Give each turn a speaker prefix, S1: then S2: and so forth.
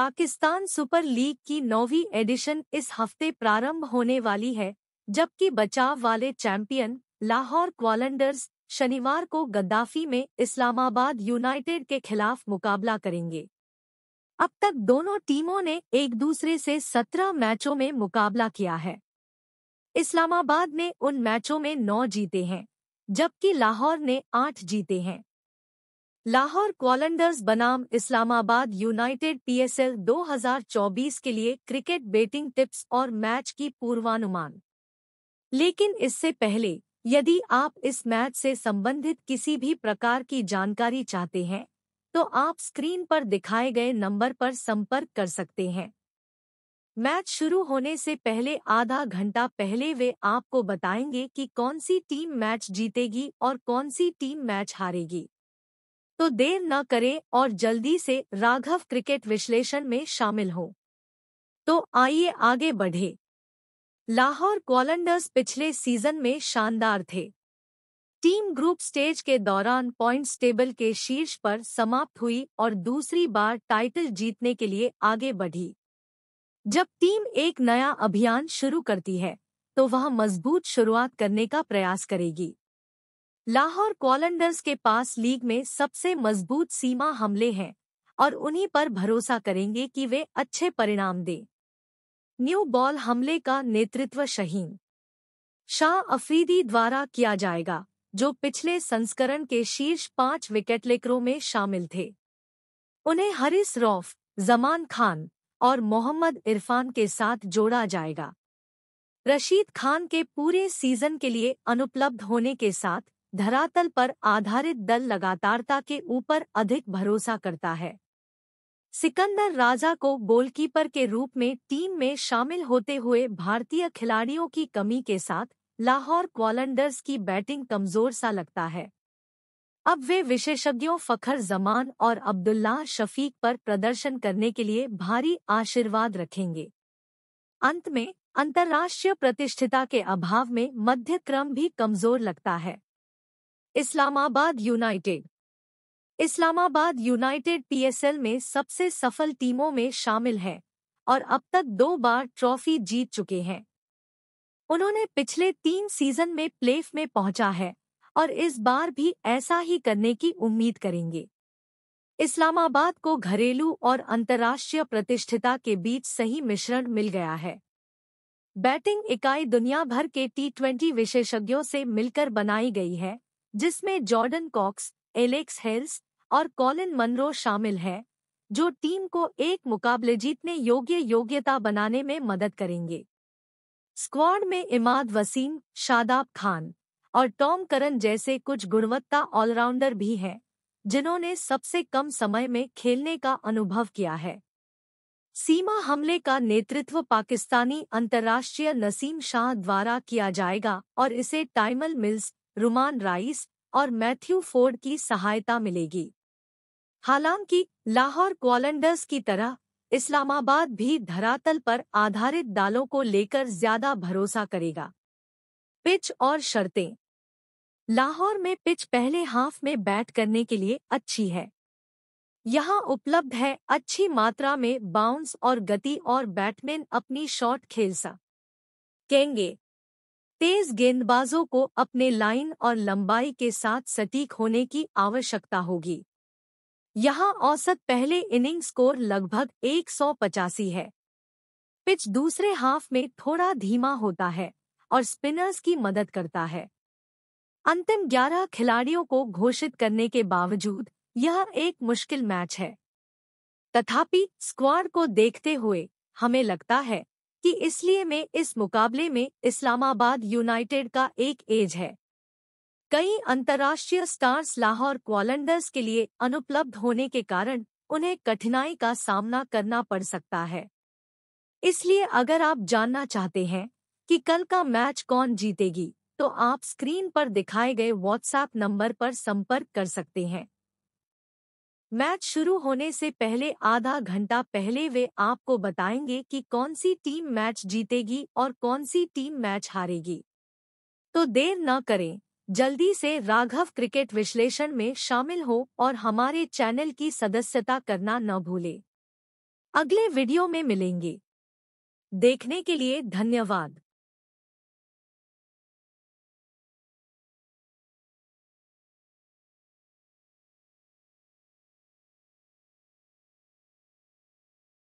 S1: Pakistan super league की नौवीं addition इस हफ्ते प्रारंभ होने वाली है जबकि बचाव वाले चैंपियन लाहौर क्वालंडर्स शनिवार को गद्दाफी में इस्लामाबाद यूनाइटेड के खिलाफ मुकाबला करेंगे अब तक दोनों टीमों ने एक दूसरे से सत्रह मैचों में मुकाबला किया है इस्लामाबाद ने उन मैचों में नौ जीते हैं जबकि लाहौर ने आठ जीते हैं लाहौर क्वालंडर्स बनाम इस्लामाबाद यूनाइटेड पीएसएल 2024 के लिए क्रिकेट बेटिंग टिप्स और मैच की पूर्वानुमान लेकिन इससे पहले यदि आप इस मैच से संबंधित किसी भी प्रकार की जानकारी चाहते हैं तो आप स्क्रीन पर दिखाए गए नंबर पर संपर्क कर सकते हैं मैच शुरू होने से पहले आधा घंटा पहले वे आपको बताएंगे कि कौन सी टीम मैच जीतेगी और कौन सी टीम मैच हारेगी तो देर न करें और जल्दी से राघव क्रिकेट विश्लेषण में शामिल हो तो आइए आगे बढ़े लाहौर कॉलंडर्स पिछले सीजन में शानदार थे टीम ग्रुप स्टेज के दौरान पॉइंट्स टेबल के शीर्ष पर समाप्त हुई और दूसरी बार टाइटल जीतने के लिए आगे बढ़ी जब टीम एक नया अभियान शुरू करती है तो वह मजबूत शुरुआत करने का प्रयास करेगी लाहौर कॉलंडर्स के पास लीग में सबसे मजबूत सीमा हमले हैं और उन्हीं पर भरोसा करेंगे कि वे अच्छे परिणाम दें न्यू बॉल हमले का नेतृत्व शहीन शाह अफरीदी द्वारा किया जाएगा जो पिछले संस्करण के शीर्ष पांच विकेट लेकरों में शामिल थे उन्हें हरिस रौफ जमान खान और मोहम्मद इरफान के साथ जोड़ा जाएगा रशीद खान के पूरे सीजन के लिए अनुपलब्ध होने के साथ धरातल पर आधारित दल लगातारता के ऊपर अधिक भरोसा करता है सिकंदर राजा को गोलकीपर के रूप में टीम में शामिल होते हुए भारतीय खिलाड़ियों की कमी के साथ लाहौर क्वालंडर्स की बैटिंग कमजोर सा लगता है अब वे विशेषज्ञों फखर जमान और अब्दुल्ला शफीक पर प्रदर्शन करने के लिए भारी आशीर्वाद रखेंगे अंत में अंतर्राष्ट्रीय प्रतिष्ठिता के अभाव में मध्य क्रम भी कमजोर लगता है Islamabad United Islamabad United PSL में सबसे सफल टीमों में शामिल हैं और अब तक दो बार ट्रॉफी जीत चुके हैं उन्होंने पिछले तीन सीजन में प्लेफ में पहुंचा है और इस बार भी ऐसा ही करने की उम्मीद करेंगे इस्लामाबाद को घरेलू और अंतर्राष्ट्रीय प्रतिष्ठिता के बीच सही मिश्रण मिल गया है बैटिंग इकाई दुनिया भर के टी ट्वेंटी विशेषज्ञों से मिलकर बनाई गई है जिसमें जॉर्डन कॉक्स एलेक्स हेल्स और कॉलिन मनरो शामिल हैं जो टीम को एक मुकाबले जीतने योग्य योग्यता बनाने में मदद करेंगे स्क्वाड में इमाद वसीम शादाब खान और टॉम करन जैसे कुछ गुणवत्ता ऑलराउंडर भी हैं जिन्होंने सबसे कम समय में खेलने का अनुभव किया है सीमा हमले का नेतृत्व पाकिस्तानी अंतर्राष्ट्रीय नसीम शाह द्वारा किया जाएगा और इसे टाइमल मिल्स रुमान राइस और मैथ्यू फोर्ड की सहायता मिलेगी हालांकि लाहौर क्वालंडर्स की तरह इस्लामाबाद भी धरातल पर आधारित दालों को लेकर ज्यादा भरोसा करेगा पिच और शर्तें लाहौर में पिच पहले हाफ में बैट करने के लिए अच्छी है यहां उपलब्ध है अच्छी मात्रा में बाउंस और गति और बैटमैन अपनी शॉट खेल सा केंगे तेज गेंदबाजों को अपने लाइन और लंबाई के साथ सटीक होने की आवश्यकता होगी यहां औसत पहले इनिंग स्कोर लगभग एक है पिच दूसरे हाफ में थोड़ा धीमा होता है और स्पिनर्स की मदद करता है अंतिम 11 खिलाड़ियों को घोषित करने के बावजूद यह एक मुश्किल मैच है तथापि स्क्वाड को देखते हुए हमें लगता है कि इसलिए में इस मुकाबले में इस्लामाबाद यूनाइटेड का एक एज है कई अंतर्राष्ट्रीय स्टार्स लाहौर क्वालंडर्स के लिए अनुपलब्ध होने के कारण उन्हें कठिनाई का सामना करना पड़ सकता है इसलिए अगर आप जानना चाहते हैं कि कल का मैच कौन जीतेगी तो आप स्क्रीन पर दिखाए गए व्हाट्सएप नंबर पर संपर्क कर सकते हैं मैच शुरू होने से पहले आधा घंटा पहले वे आपको बताएंगे कि कौन सी टीम मैच जीतेगी और कौन सी टीम मैच हारेगी तो देर न करें जल्दी से राघव क्रिकेट विश्लेषण में शामिल हो और हमारे चैनल की सदस्यता करना न भूले अगले वीडियो में मिलेंगे देखने के लिए धन्यवाद